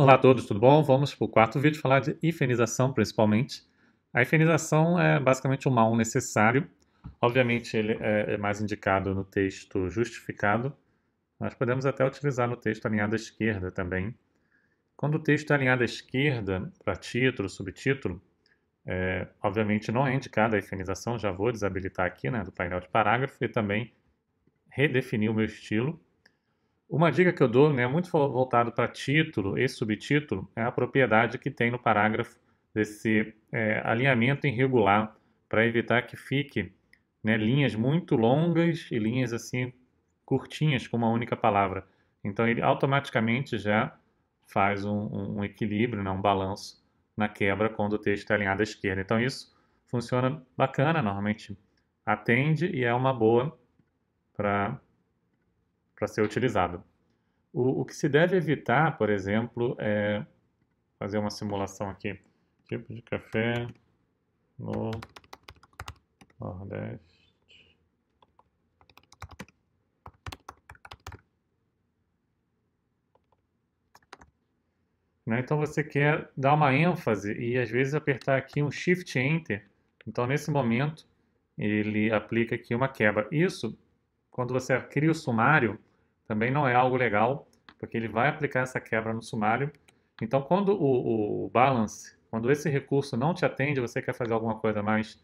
Olá a todos, tudo bom? Vamos para o quarto vídeo falar de hifenização, principalmente. A hifenização é basicamente um mal necessário. Obviamente, ele é, é mais indicado no texto justificado, mas podemos até utilizar no texto alinhado à esquerda também. Quando o texto é alinhado à esquerda, para título, subtítulo, é, obviamente não é indicada a hifenização. já vou desabilitar aqui né, do painel de parágrafo e também redefinir o meu estilo uma dica que eu dou, né, muito voltado para título e subtítulo, é a propriedade que tem no parágrafo desse é, alinhamento irregular para evitar que fique né, linhas muito longas e linhas assim curtinhas com uma única palavra. Então ele automaticamente já faz um, um equilíbrio, né, um balanço na quebra quando o texto é alinhado à esquerda. Então isso funciona bacana, normalmente atende e é uma boa para para ser utilizado. O, o, que se deve evitar, por exemplo, é fazer uma simulação aqui. Tipo de café no Nordeste. Né? Então você quer dar uma ênfase e às vezes apertar aqui um Shift Enter. Então nesse momento ele aplica aqui uma quebra. Isso, quando você cria o sumário, também não é algo legal, porque ele vai aplicar essa quebra no sumário. Então, quando o, o balance, quando esse recurso não te atende, você quer fazer alguma coisa mais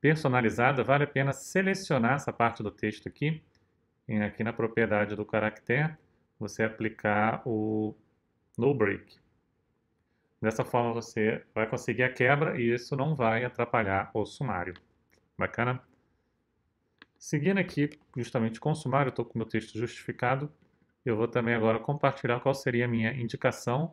personalizada, vale a pena selecionar essa parte do texto aqui, e aqui na propriedade do caractere, você aplicar o no break. Dessa forma você vai conseguir a quebra e isso não vai atrapalhar o sumário. Bacana? Seguindo aqui, justamente com o sumário, estou com meu texto justificado. Eu vou também agora compartilhar qual seria a minha indicação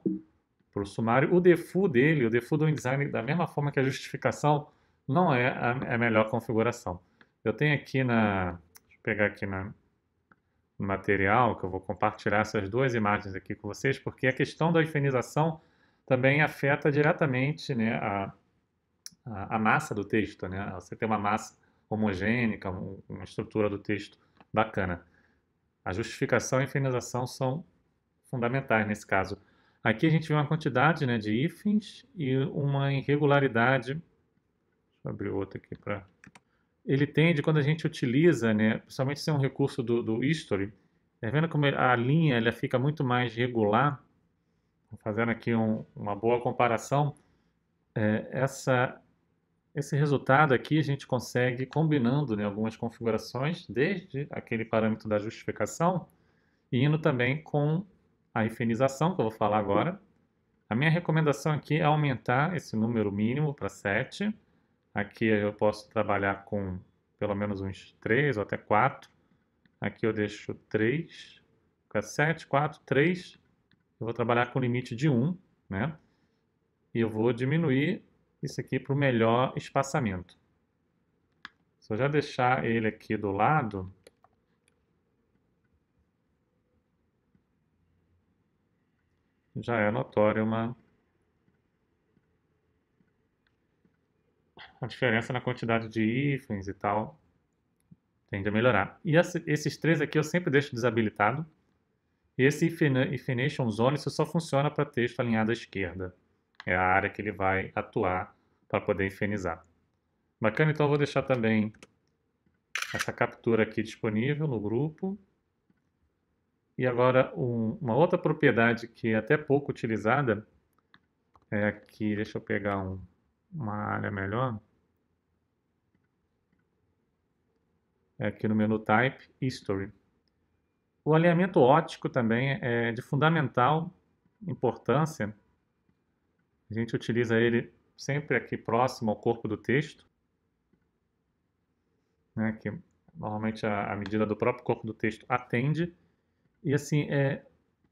para o sumário. O default dele, o default do InDesign, da mesma forma que a justificação, não é a, é a melhor configuração. Eu tenho aqui na... Deixa eu pegar aqui na, no material, que eu vou compartilhar essas duas imagens aqui com vocês, porque a questão da ifenização também afeta diretamente né, a, a, a massa do texto. Né? Você tem uma massa homogênica, uma estrutura do texto bacana. A justificação e a finalização são fundamentais nesse caso. Aqui a gente vê uma quantidade né, de hífens e uma irregularidade. Deixa eu abrir outro aqui para. Ele tende, quando a gente utiliza, né, principalmente se é um recurso do, do history, tá vendo como a linha ela fica muito mais regular? Fazendo aqui um, uma boa comparação, é, essa esse resultado aqui a gente consegue combinando né, algumas configurações, desde aquele parâmetro da justificação, e indo também com a ifenização, que eu vou falar agora. A minha recomendação aqui é aumentar esse número mínimo para 7. Aqui eu posso trabalhar com pelo menos uns 3 ou até 4. Aqui eu deixo 3, fica 7, 4, 3. Eu vou trabalhar com limite de 1, né? E eu vou diminuir isso aqui para o melhor espaçamento. Se eu já deixar ele aqui do lado, já é notório uma, a diferença na quantidade de hífens e tal. Tende a melhorar. E esses três aqui eu sempre deixo desabilitado. E esse Hyphenation Zone só funciona para texto alinhado à esquerda é a área que ele vai atuar para poder infenizar. Bacana, então eu vou deixar também essa captura aqui disponível no grupo. E agora um, uma outra propriedade que é até pouco utilizada é aqui, deixa eu pegar um, uma área melhor. É aqui no menu Type, History. O alinhamento óptico também é de fundamental importância a gente utiliza ele sempre aqui próximo ao corpo do texto, né, que normalmente a, a, medida do próprio corpo do texto atende. E assim, é,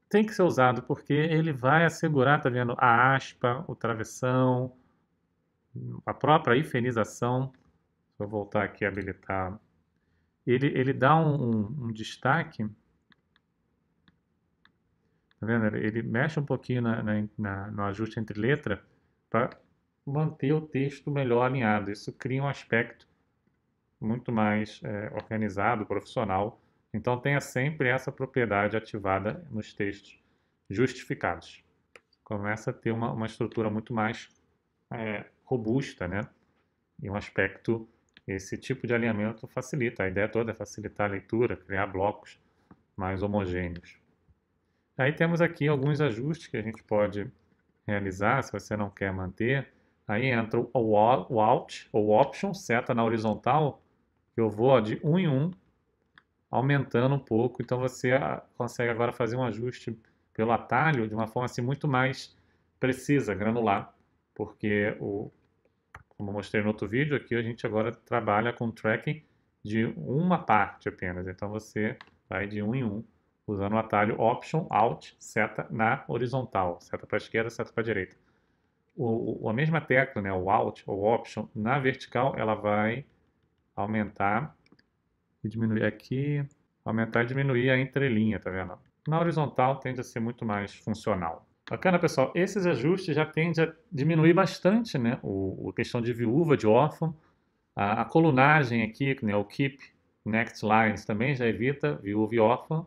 tem que ser usado, porque ele vai assegurar, tá vendo, a aspa, o travessão, a própria hifenização. Vou voltar aqui e habilitar. Ele, ele dá um, um, um destaque Tá vendo? Ele mexe um pouquinho na, na, na no ajuste entre letra para manter o texto melhor alinhado. Isso cria um aspecto muito mais é, organizado, profissional. Então tenha sempre essa propriedade ativada nos textos justificados. Começa a ter uma, uma estrutura muito mais é, robusta, né? E um aspecto, esse tipo de alinhamento facilita. A ideia toda é facilitar a leitura, criar blocos mais homogêneos. Aí temos aqui alguns ajustes que a gente pode realizar se você não quer manter. Aí entra o Alt ou Option, seta na horizontal, que eu vou de 1 um em 1, um, aumentando um pouco. Então você ah, consegue agora fazer um ajuste pelo atalho de uma forma assim, muito mais precisa, granular, porque, o, como eu mostrei no outro vídeo, aqui a gente agora trabalha com tracking de uma parte apenas. Então você vai de um em um usando o atalho Option, Alt, seta na horizontal, seta para a esquerda, seta para a direita. O, o, a mesma tecla, né, o Alt ou Option, na vertical ela vai aumentar e diminuir aqui, aumentar e diminuir a entrelinha, tá vendo? Na horizontal tende a ser muito mais funcional. Bacana, pessoal. Esses ajustes já tendem a diminuir bastante né, o, a questão de viúva, de órfão. A, a colunagem aqui, né, o Keep Next Lines, também já evita viúva e órfão.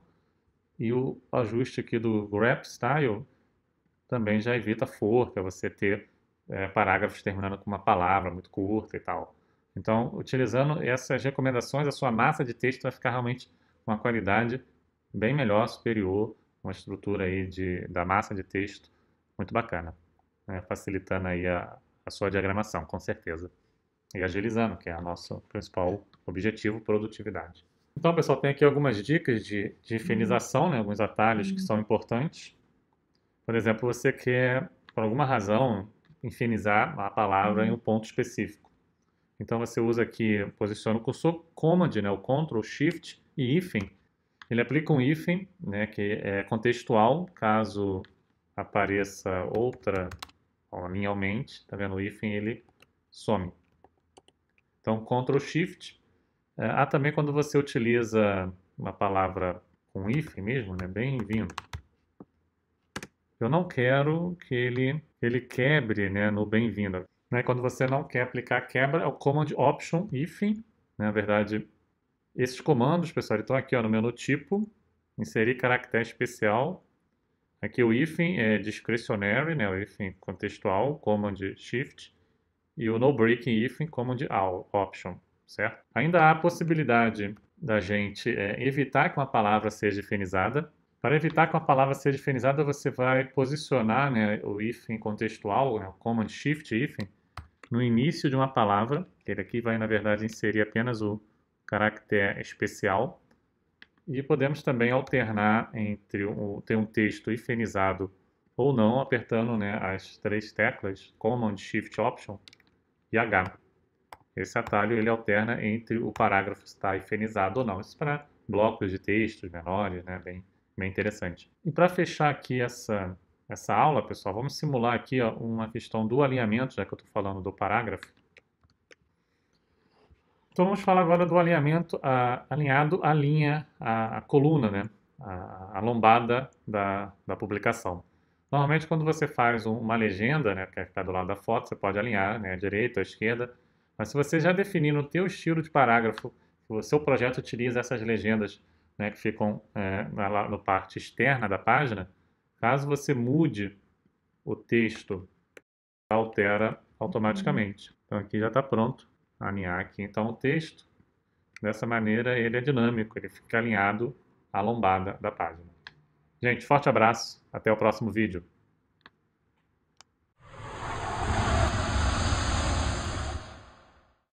E o ajuste aqui do Wrap Style também já evita forca, você ter é, parágrafos terminando com uma palavra muito curta e tal. Então, utilizando essas recomendações, a sua massa de texto vai ficar realmente com uma qualidade bem melhor, superior, uma estrutura aí de, da massa de texto muito bacana, né? facilitando aí a, a sua diagramação, com certeza. E agilizando, que é o nosso principal objetivo, produtividade. Então, pessoal, tem aqui algumas dicas de, de né? alguns atalhos que uhum. são importantes. Por exemplo, você quer, por alguma razão, infinizar a palavra em uhum. um ponto específico. Então, você usa aqui, posiciona o cursor, Command, né? o Ctrl, Shift e hífen. Ele aplica um hífen, né? que é contextual, caso apareça outra ó, linha aumente, tá vendo? O hífen, ele some. Então, Ctrl+Shift Shift é, há também quando você utiliza uma palavra com if mesmo, né? Bem-vindo. Eu não quero que ele, ele quebre né, no bem-vindo. Né? Quando você não quer aplicar quebra, é o command option if. Né? Na verdade, esses comandos, pessoal, estão aqui ó, no menu tipo, inserir caractere especial. Aqui o if é discretionary, né? o if contextual, command shift. E o no breaking if, command all, option certo? Ainda há a possibilidade da gente é, evitar que uma palavra seja hifenizada. Para evitar que uma palavra seja hifenizada, você vai posicionar né, o hífen contextual, né, o Command Shift hífen, no início de uma palavra. Ele aqui vai, na verdade, inserir apenas o caractere especial. E podemos também alternar entre o, ter um texto hifenizado ou não, apertando né, as três teclas Command Shift Option e H. Esse atalho ele alterna entre o parágrafo estar tá hifenizado ou não. Isso para blocos de textos menores, né? Bem, bem interessante. E para fechar aqui essa, essa aula, pessoal, vamos simular aqui ó, uma questão do alinhamento, já que eu estou falando do parágrafo. Então vamos falar agora do alinhamento a, alinhado à linha, à, coluna, né? A, a, lombada da, da publicação. Normalmente, quando você faz uma legenda, né, que é está do lado da foto, você pode alinhar né, à direita, à esquerda, mas se você já definir no teu estilo de parágrafo, o seu projeto utiliza essas legendas né, que ficam é, na, na parte externa da página, caso você mude o texto, altera automaticamente. Uhum. Então aqui já está pronto, alinhar aqui então o texto. Dessa maneira ele é dinâmico, ele fica alinhado à lombada da página. Gente, forte abraço, até o próximo vídeo.